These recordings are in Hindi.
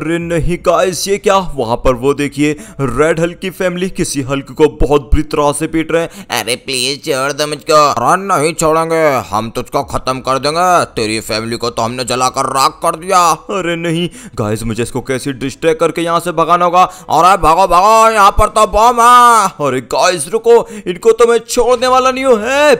अरे नहीं गाइस ये क्या वहां पर वो देखिए रेड हल्क की फैमिली किसी हल्क को बहुत बुरी तरह से पीट रहे हैं अरे प्लीज छोड़ दो मुझको रन नहीं छोड़ेंगे हम तुझको खत्म कर देंगे तेरी फैमिली को तो हमने जलाकर राख कर दिया अरे नहीं गाइस मुझे इसको कैसे डिस्ट्रैक्ट करके यहाँ से भगाना होगा अरे भागो भागो यहाँ पर तो बॉम है अरे गाइस रुको इनको तो मैं छोड़ने वाला नहीं हूँ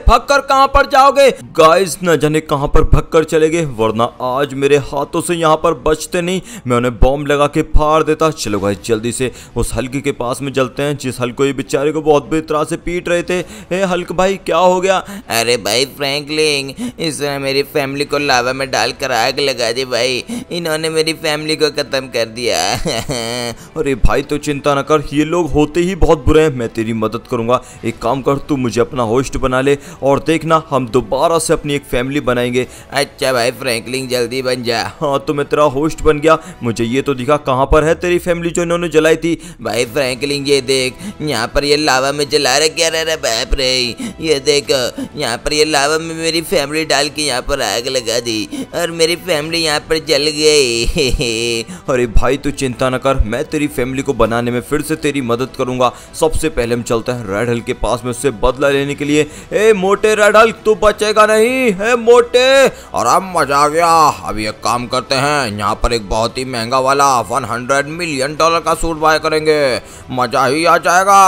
भग कर कहाँ पर जाओगे गाइस न जाने कहाँ पर भग कर चले गए वरना आज मेरे हाथों से यहाँ पर बचते नहीं मैं उन्हें बॉम्ब लगा के फाड़ देता चलो भाई जल्दी से उस हल्के के पास में चलते हैं जिस हल्क को ये बेचारे को बहुत बुरी तरह से पीट रहे थे ए हल्क भाई क्या हो गया अरे भाई फ्रेंकलिंग इस तरह मेरी फैमिली को लावा में डालकर आग लगा दी भाई इन्होंने मेरी फैमिली को ख़त्म कर दिया अरे भाई तो चिंता ना कर ये लोग होते ही बहुत बुरे हैं मैं तेरी मदद करूंगा एक काम कर तू मुझे अपना होस्ट बना ले और देखना हम दोबारा से अपनी एक फैमिली बनाएंगे अच्छा भाई फ्रेंकलिंग जल्दी बन जा हाँ तो मैं तेरा होस्ट बन गया मुझे ये तो दिखा कहाँ पर है तेरी फैमिली जो इन्होंने जलाई थी भाई फ्रैंकलिन ये देख यहाँ पर ये लावा में जला रहे क्या रह रहा बाप रे ये देख यहाँ पर ये लावा में मेरी फैमिली डाल के यहाँ पर आग लगा दी और मेरी फैमिली यहाँ पर जल गई अरे भाई तू चिंता न कर मैं तेरी फैमिली को बनाने में फिर से तेरी मदद करूंगा सबसे पहले हम चलते हैं रेड हल के पास में उससे बदला लेने के लिए ए मोटे रेड हल तू बचेगा नहीं है मोटे और अब मजा आ गया अब ये काम करते हैं यहाँ पर एक बहुत ही महंगा वाला 100 मिलियन डॉलर का सूट बाय करेंगे मजा ही आ जाएगा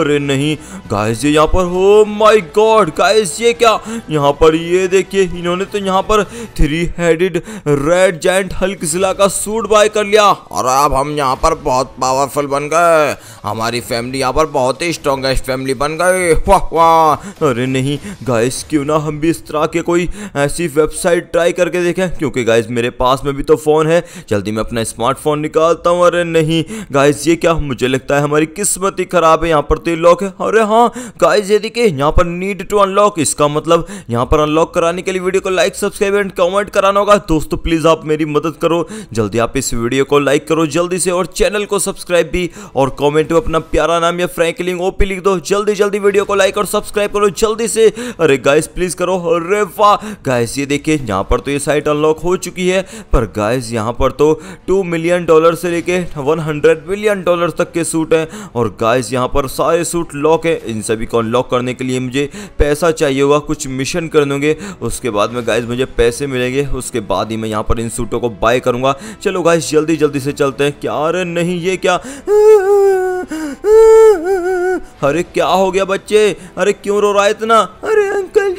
अरे नहीं गाइस ये यहाँ पर हो माय गॉड गाइस ये क्या यहाँ पर ये देखिए इन्होंने तो यहाँ पर three headed red giant hulk जिला का सूट बाय कर लिया और अब हम यहाँ पर बहुत पावरफुल बन गए हमारी फैमिली यहाँ पर बहुत ही स्ट्रॉन्गेस्ट फैमिली बन गए वाह वाह अरे नहीं गाइस क्यों ना हम भी इस तरह के कोई ऐसी वेबसाइट ट्राई करके देखें क्योंकि गाइस मेरे पास में भी तो फ़ोन है जल्दी मैं अपना स्मार्ट स्मार्टफोन निकालता हूँ अरे नहीं गाइस ये क्या मुझे लगता है हमारी किस्मत ही खराब है यहाँ पर तो लॉक है अरे हाँ गाइस ये देखिए यहाँ पर नीड टू अनलॉक इसका मतलब यहाँ पर अनलॉक कराने के लिए वीडियो को लाइक सब्सक्राइब एंड कमेंट कराना होगा दोस्तों प्लीज़ आप मेरी मदद करो जल्दी आप इस वीडियो को लाइक करो जल्दी से और चैनल को सब्सक्राइब भी और कॉमेंट में अपना प्यारा नाम या फ्रैंकलिंग ओपी लिख दो जल्दी जल्दी वीडियो को लाइक और सब्सक्राइब करो जल्दी से अरे गाइस प्लीज करो अरे वाह गाइस ये देखिए यहाँ पर तो ये साइट अनलॉक हो चुकी है पर गाइस यहाँ पर तो टू मिलियन डॉलर से लेके 100 मिलियन डॉलर तक के सूट हैं और गाइस यहाँ पर सारे सूट लॉक हैं इन सभी को अनलॉक करने के लिए मुझे पैसा चाहिए होगा कुछ मिशन कर दूँगे उसके बाद में गाइस मुझे पैसे मिलेंगे उसके बाद ही मैं यहाँ पर इन सूटों को बाय करूँगा चलो गाइस जल्दी जल्दी से चलते हैं क्या अरे नहीं ये क्या अरे क्या हो गया बच्चे अरे क्यों रो रहा है इतना अरे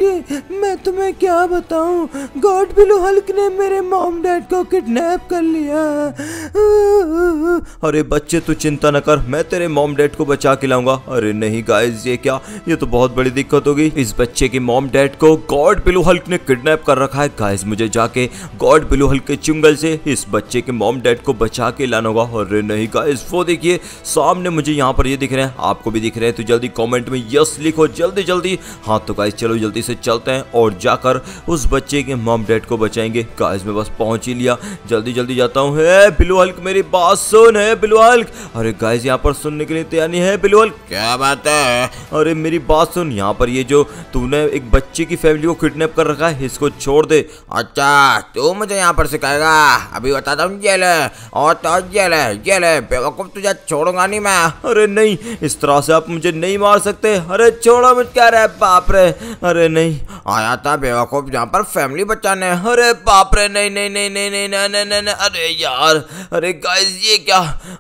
बेटे मैं तुम्हें क्या बताऊं गॉड बिलू हल्क ने मेरे मॉम डैड को किडनैप कर लिया अरे बच्चे तू चिंता न कर मैं तेरे मॉम डैड को बचा के लाऊंगा अरे नहीं गाइस ये क्या ये तो बहुत बड़ी दिक्कत होगी इस बच्चे की मॉम डैड को गॉड बिलू हल्क ने किडनैप कर रखा है गाइस मुझे जाके गॉड बिलू हल्क के चुंगल से इस बच्चे के मॉम डैड को बचा के लाना होगा अरे नहीं गाइस वो देखिए सामने मुझे यहाँ पर ये दिख रहे हैं आपको भी दिख रहे हैं तो जल्दी कॉमेंट में यस लिखो जल्दी जल्दी हाँ तो गाइस चलो जल्दी से से चलते हैं और जाकर उस बच्चे के मॉम डैड को बचाएंगे गाइस मैं बस पहुंच ही लिया जल्दी जल्दी जाता हूँ बिलू हल्क मेरी बात सुन है बिलू हल्क अरे गाइस यहाँ पर सुनने के लिए तैयार नहीं है बिलू हल्क क्या बात है अरे मेरी बात सुन यहाँ पर ये जो तूने एक बच्चे की फैमिली को किडनेप कर रखा है इसको छोड़ दे अच्छा तू मुझे यहाँ पर सिखाएगा अभी बताता हूँ जेल और तो जेल जेल बेवकूफ तुझे छोड़ूंगा नहीं मैं अरे नहीं इस तरह से आप मुझे नहीं मार सकते अरे छोड़ो मुझ क्या रहे बाप रे अरे नहीं आया था बेवकूफ यहाँ पर फैमिली बचाने अरे बाप रे नहीं नहीं नहीं नहीं नहीं नहीं नहीं नहीं अरे यार अरे गाइस ये क्या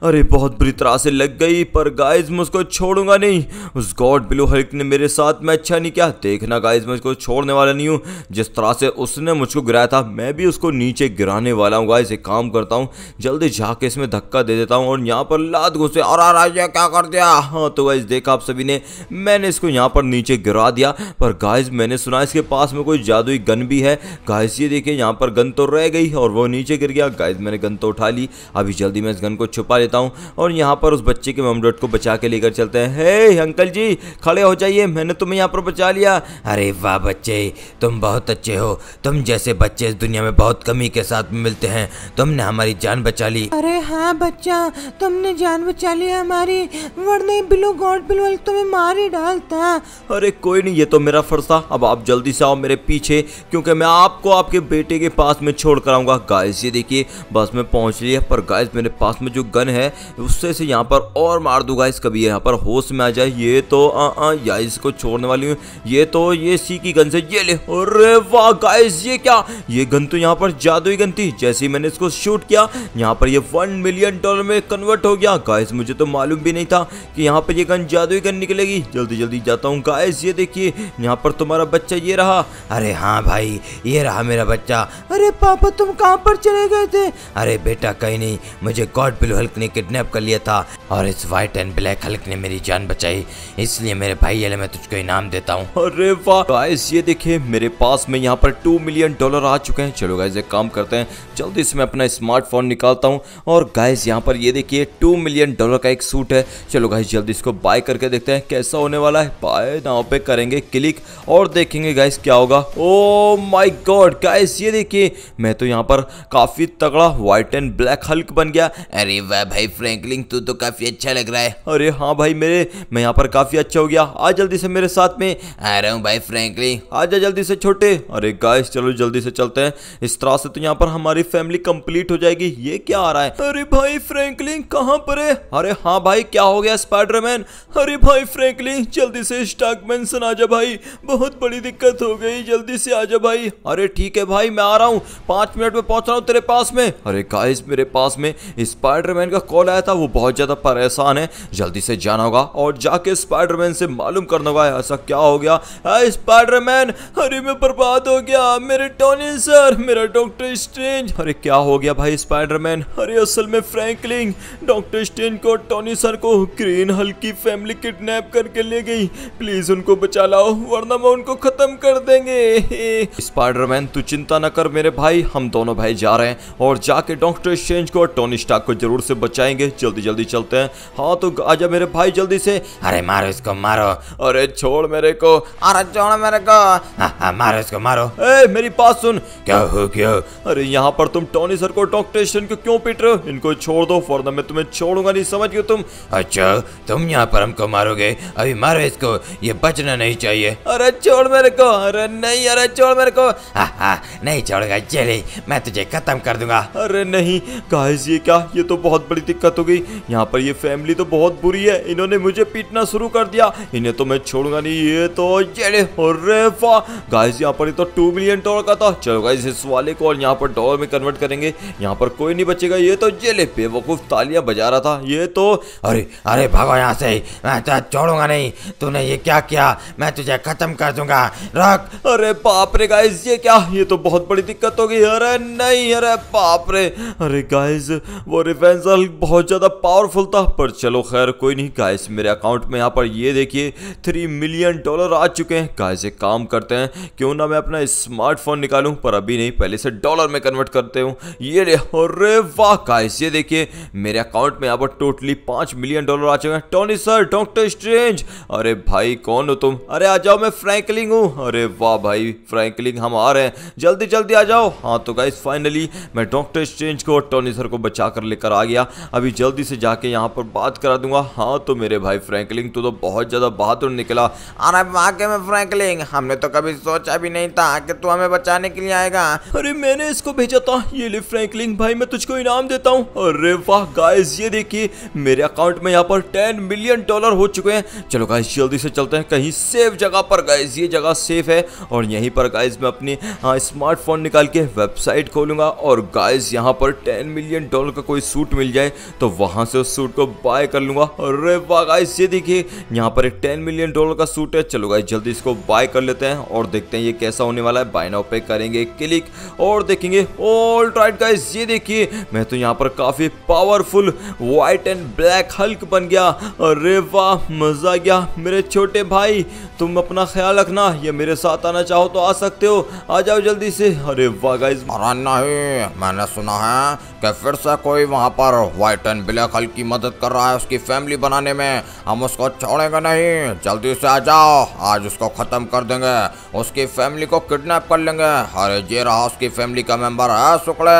अरे बहुत बुरी तरह से लग गई पर गाइस मैं उसको छोड़ूंगा नहीं उस गॉड ब्लू हल्क ने मेरे साथ में अच्छा नहीं किया देखना गाइस मैं उसको छोड़ने वाला नहीं हूँ जिस तरह से उसने मुझको गिराया था मैं भी उसको नीचे गिराने वाला हूँ गाइस एक काम करता हूँ जल्दी जाके इसमें धक्का दे देता हूँ और यहाँ पर लाद घुसे और आ क्या कर दिया हाँ तो गाइस देखा आप सभी ने मैंने इसको यहाँ पर नीचे गिरा दिया पर गाइस मैंने सुना इसके पास में कोई जादुई गन भी है गाइस ये देखिए यहाँ पर गन तो रह गई और वो नीचे गिर गया गाइस मैंने गन तो उठा ली अभी जल्दी मैं इस गन को छुपा लेता हूँ और यहाँ पर उस बच्चे के ममडोट को बचा के लेकर चलते हैं हे अंकल जी खड़े हो जाइए मैंने तुम्हें यहाँ पर बचा लिया अरे वाह बच्चे तुम बहुत अच्छे हो तुम जैसे बच्चे इस दुनिया में बहुत कमी के साथ मिलते हैं तुमने हमारी जान बचा ली अरे हाँ बच्चा तुमने जान बचा ली हमारी वरना बिलो गॉड बिलो तुम्हें मार ही डालता अरे कोई नहीं ये तो मेरा फर्ज था अब आप जल्दी से आओ मेरे पीछे क्योंकि मैं आपको आपके बेटे के पास में छोड़ कर आऊँगा गाइस ये देखिए बस मैं पहुँच लिया पर गाइस मेरे पास में जो गन है उससे से यहाँ पर और मार दूँगा इस कभी यहाँ पर होश में आ जाए ये तो या इसको छोड़ने वाली हूँ ये तो ये सी की गन से ये ले अरे वाह गाइस ये क्या ये गन तो यहाँ पर जादुई गन थी जैसे ही मैंने इसको शूट किया यहाँ पर ये वन मिलियन डॉलर में कन्वर्ट हो गया गाइस मुझे तो मालूम भी नहीं था कि यहाँ पर ये गन जादुई गन निकलेगी जल्दी जल्दी जाता हूँ गाइस ये देखिए यहाँ पर तुम्हारा तुम्हारा बच्चा ये रहा अरे हाँ भाई ये रहा मेरा बच्चा अरे पापा तुम कहाँ पर चले गए थे अरे बेटा कहीं नहीं मुझे गॉड ब्लू हल्क ने किडनैप कर लिया था और इस व्हाइट एंड ब्लैक हल्क ने मेरी जान बचाई इसलिए मेरे भाई अले मैं तुझको इनाम देता हूँ अरे वाह ये देखिए मेरे पास में यहाँ पर टू मिलियन डॉलर आ चुके हैं चलो गाइज एक काम करते हैं जल्दी से मैं अपना स्मार्टफोन निकालता हूँ और गाइज यहाँ पर ये देखिए टू मिलियन डॉलर का एक सूट है चलो गाइज जल्दी इसको बाय करके देखते हैं कैसा होने वाला है बाय नाव पे करेंगे क्लिक और देखेंगे गाइस क्या होगा ओ माय गॉड गाइस ये देखिए मैं तो यहाँ पर काफ़ी तगड़ा व्हाइट एंड ब्लैक हल्क बन गया अरे वाह भाई फ्रैंकलिन तू तो काफ़ी अच्छा लग रहा है अरे हाँ भाई मेरे मैं यहाँ पर काफ़ी अच्छा हो गया आ जल्दी से मेरे साथ में आ रहा हूँ भाई फ्रैंकलिन आ जा जल्दी से छोटे अरे गाइस चलो जल्दी से चलते हैं इस तरह से तो यहाँ पर हमारी फैमिली कंप्लीट हो जाएगी ये क्या आ रहा है अरे भाई फ्रैंकलिन कहाँ पर है अरे हाँ भाई क्या हो गया स्पाइडरमैन अरे भाई फ्रैंकलिन जल्दी से स्टॉक स्टार्कमैनसन आ जा भाई बहुत बड़ी दिक्कत हो गई जल्दी से आ आजा भाई अरे ठीक है भाई मैं आ रहा हूँ पाँच मिनट में पहुँच रहा हूँ तेरे पास में अरे गाइस मेरे पास में स्पाइडरमैन का कॉल आया था वो बहुत ज़्यादा परेशान है जल्दी से जाना होगा और जाके स्पाइडरमैन से मालूम करना होगा ऐसा क्या हो गया स्पाइडरमैन अरे मैं बर्बाद हो गया मेरे टोनी सर मेरा डॉक्टर स्ट्रेंज अरे क्या हो गया भाई स्पाइडरमैन अरे असल में फ्रैंकलिन डॉक्टर स्ट्रेंज को टोनी सर को ग्रीन हल्की फैमिली किडनैप करके ले गई प्लीज उनको बचा लाओ वरना मैं उनको को खत्म कर देंगे स्पाइडरमैन तू चिंता न कर मेरे भाई हम दोनों भाई जा रहे हैं और जाके डॉक्टर स्ट्रेंज को और टोनी स्टाक को जरूर से बचाएंगे जल्दी जल्दी चलते हैं हाँ तो आजा मेरे भाई जल्दी से अरे मारो इसको मारो अरे छोड़ मेरे को अरे छोड़ मेरे को हाँ, हाँ, मारो इसको मारो ए मेरी बात सुन क्या हो क्या अरे यहाँ पर तुम टोनी सर को डॉक्टर स्ट्रेंज को क्यों पीट रहे हो इनको छोड़ दो वरना मैं तुम्हें छोड़ूंगा नहीं समझ गए तुम अच्छा तुम यहाँ पर हमको मारोगे अभी मारो इसको ये बचना नहीं चाहिए अरे छोड़ छोड़ मेरे को अरे नहीं अरे छोड़ मेरे को हाँ, हा नहीं छोड़ेगा चले मैं तुझे खत्म कर दूंगा अरे नहीं गाइस ये क्या ये तो बहुत बड़ी दिक्कत हो गई यहाँ पर ये फैमिली तो बहुत बुरी है इन्होंने मुझे पीटना शुरू कर दिया इन्हें तो मैं छोड़ूंगा नहीं ये तो चले अरे वाह गाइस यहाँ पर ये तो टू मिलियन डॉलर का था चलो गाइस इस वाले को और यहाँ पर डॉलर में कन्वर्ट करेंगे यहाँ पर कोई नहीं बचेगा ये तो जेले बेवकूफ तालियां बजा रहा था ये तो अरे अरे भागो यहाँ से मैं तो छोड़ूंगा नहीं तूने ये क्या किया मैं तुझे खत्म कर दूंगा दूंगा रख अरे बाप रे गाइस ये क्या ये तो बहुत बड़ी दिक्कत होगी अरे नहीं अरे बाप रे अरे गाइस वो रिवेंजल बहुत ज़्यादा पावरफुल था पर चलो खैर कोई नहीं गाइस मेरे अकाउंट में यहाँ पर ये देखिए थ्री मिलियन डॉलर आ चुके हैं गाइस एक काम करते हैं क्यों ना मैं अपना स्मार्टफोन निकालू पर अभी नहीं पहले से डॉलर में कन्वर्ट करते हूँ ये अरे वाह गाइस ये देखिए मेरे अकाउंट में यहाँ पर टोटली पांच मिलियन डॉलर आ चुके हैं टोनी सर डॉक्टर स्ट्रेंज अरे भाई कौन हो तुम अरे आ जाओ मैं फ्रैंक फ्रैंकलिंग हूँ अरे वाह भाई फ्रैंकलिंग हम आ रहे हैं जल्दी जल्दी आ जाओ हाँ तो गाइज फाइनली मैं डॉक्टर स्ट्रेंज को टोनी सर को बचा कर लेकर आ गया अभी जल्दी से जाके यहाँ पर बात करा दूंगा हाँ तो मेरे भाई फ्रैंकलिंग तो, तो बहुत ज़्यादा बहादुर निकला अरे वाकई में फ्रैंकलिंग हमने तो कभी सोचा भी नहीं था कि तू हमें बचाने के लिए आएगा अरे मैंने इसको भेजा था ये ले फ्रैंकलिंग भाई मैं तुझको इनाम देता हूँ अरे वाह गाइज ये देखिए मेरे अकाउंट में यहाँ पर टेन मिलियन डॉलर हो चुके हैं चलो गाइज जल्दी से चलते हैं कहीं सेफ जगह पर गाइज ये जगह सेफ है और यहीं पर गाइज मैं अपनी स्मार्टफोन हाँ, निकाल के वेबसाइट खोलूंगा और गाइज यहाँ पर टेन मिलियन डॉलर का कोई सूट मिल जाए तो वहां से उस सूट को बाय कर लूंगा अरे वाह गाइज ये देखिए यहाँ पर एक टेन मिलियन डॉलर का सूट है चलो गाइज जल्दी इसको बाय कर लेते हैं और देखते हैं ये कैसा होने वाला है बाय नाउ पे करेंगे क्लिक और देखेंगे ऑल राइट गाइज ये देखिए मैं तो यहाँ पर काफ़ी powerful white and black hulk बन गया अरे वाह मज़ा गया मेरे छोटे भाई तुम अपना ख्याल रखना रखना या मेरे साथ आना चाहो तो आ सकते हो आ जाओ जल्दी से अरे वाह गाइस नहीं मैंने सुना है कि फिर से कोई वहाँ पर व्हाइट एंड ब्लैक हल की मदद कर रहा है उसकी फैमिली बनाने में हम उसको छोड़ेंगे नहीं जल्दी से आ जाओ आज उसको खत्म कर देंगे उसकी फैमिली को किडनैप कर लेंगे अरे ये रहा उसकी फैमिली का मेंबर है सुकड़े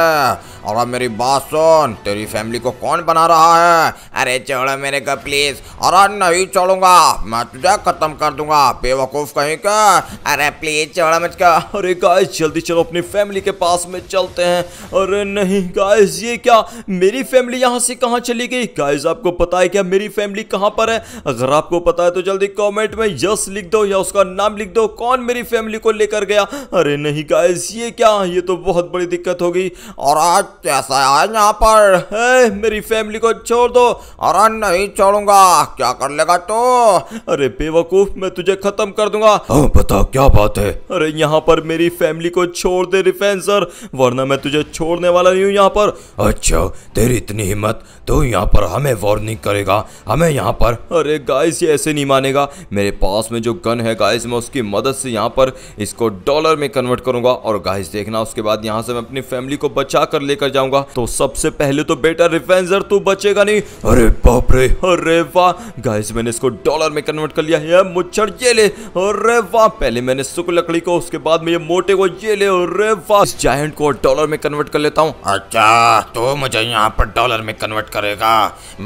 और अब मेरी बात सुन तेरी फैमिली को कौन बना रहा है अरे छोड़ो मेरे को प्लीज अरे नहीं छोड़ूंगा मैं तुझे खत्म कर दूंगा बेवकूफ कहीं मुझको अरे प्लीज छोड़ो मुझको अरे गाइस जल्दी चलो अपनी फैमिली के पास में चलते हैं अरे नहीं गाइस ये क्या मेरी फैमिली यहाँ से कहाँ चली गई गाइस आपको पता है क्या मेरी फैमिली कहाँ पर है अगर आपको पता है तो जल्दी कमेंट में यस लिख दो या उसका नाम लिख दो कौन मेरी फैमिली को लेकर गया अरे नहीं गाइस ये क्या ये तो बहुत बड़ी दिक्कत होगी और आज कैसा आज यहाँ पर है मेरी फैमिली को छोड़ दो और नहीं छोड़ूंगा क्या कर लेगा तो अरे बेवकूफ मैं तुझे खत्म कर दूंगा हाँ बताओ क्या बात है अरे यहाँ पर मेरी फैमिली को छोड़ दे रिफेन सर वरना मैं तुझे छोड़ने वाला नहीं हूँ यहाँ पर अच्छा तेरी इतनी हिम्मत तो यहाँ पर हमें वार्निंग करेगा हमें यहाँ पर अरे गाइस ये ऐसे नहीं मानेगा मेरे पास में जो गन है गाइस मैं उसकी मदद से यहाँ पर इसको डॉलर में कन्वर्ट करूंगा और गाइस देखना उसके बाद यहाँ से मैं अपनी फैमिली को बचा कर लेकर जाऊंगा तो सबसे पहले तो बेटा रिफेंसर तू बचेगा नहीं अरे बाप रे अरे वाह गाइस मैंने इसको डॉलर में कन्वर्ट कर लिया है मुच्छर ये ले अरे वाह पहले मैंने सुख लकड़ी को उसके बाद में ये मोटे को ये ले रे वाह जायंट को डॉलर में कन्वर्ट कर लेता हूँ अच्छा तो मुझे यहाँ पर डॉलर में कन्वर्ट करेगा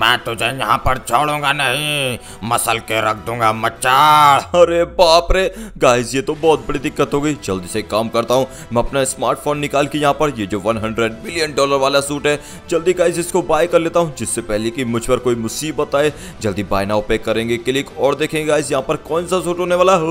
मैं तुझे यहाँ पर छोड़ूंगा नहीं मसल के रख दूंगा मचार अरे बाप रे गाइस ये तो बहुत बड़ी दिक्कत हो गई जल्दी से काम करता हूँ मैं अपना स्मार्टफोन निकाल के यहाँ पर ये जो 100 बिलियन डॉलर वाला सूट है जल्दी गाइस इसको बाय कर लेता हूँ जिससे पहले की मुझ पर कोई मुसीबत आए जल्दी बाय नाउ पे करेंगे क्लिक और देखेंगे गाइस यहाँ पर कौन सा सूट होने वाला है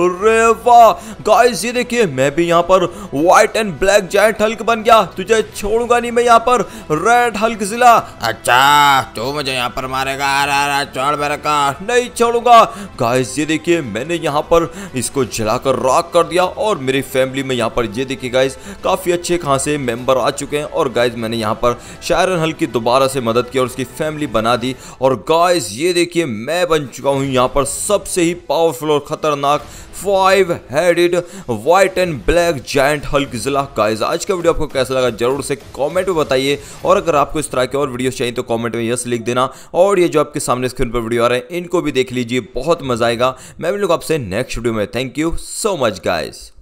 वाह गाइस ये देखिए मैं भी यहाँ पर व्हाइट एंड ब्लैक हल्क बन गया तुझे छोड़ूंगा नहीं मैं यहाँ पर रेड हल्क जिला अच्छा तू मुझे यहाँ पर मारेगा अरे अरे छोड़ मेरे का नहीं छोड़ूंगा गाइस ये देखिए मैंने यहाँ पर इसको जलाकर राख कर दिया और मेरी फैमिली में यहाँ पर ये देखिए गाइस काफ़ी अच्छे खासे मेंबर आ चुके हैं और गाइस मैंने यहाँ पर शायरन की दोबारा से मदद की और उसकी फैमिली बना दी और गाइस ये देखिए मैं बन चुका हूँ यहाँ पर सबसे ही पावरफुल और ख़तरनाक five headed white and black giant hulk जिला काइज आज का वीडियो आपको कैसा लगा जरूर से कॉमेंट में बताइए और अगर आपको इस तरह के और वीडियोस चाहिए तो कॉमेंट में यस लिख देना और ये जो आपके सामने स्क्रीन पर वीडियो आ रहे हैं इनको भी देख लीजिए बहुत मजा आएगा मैं भी लोग आपसे नेक्स्ट वीडियो में thank you so much guys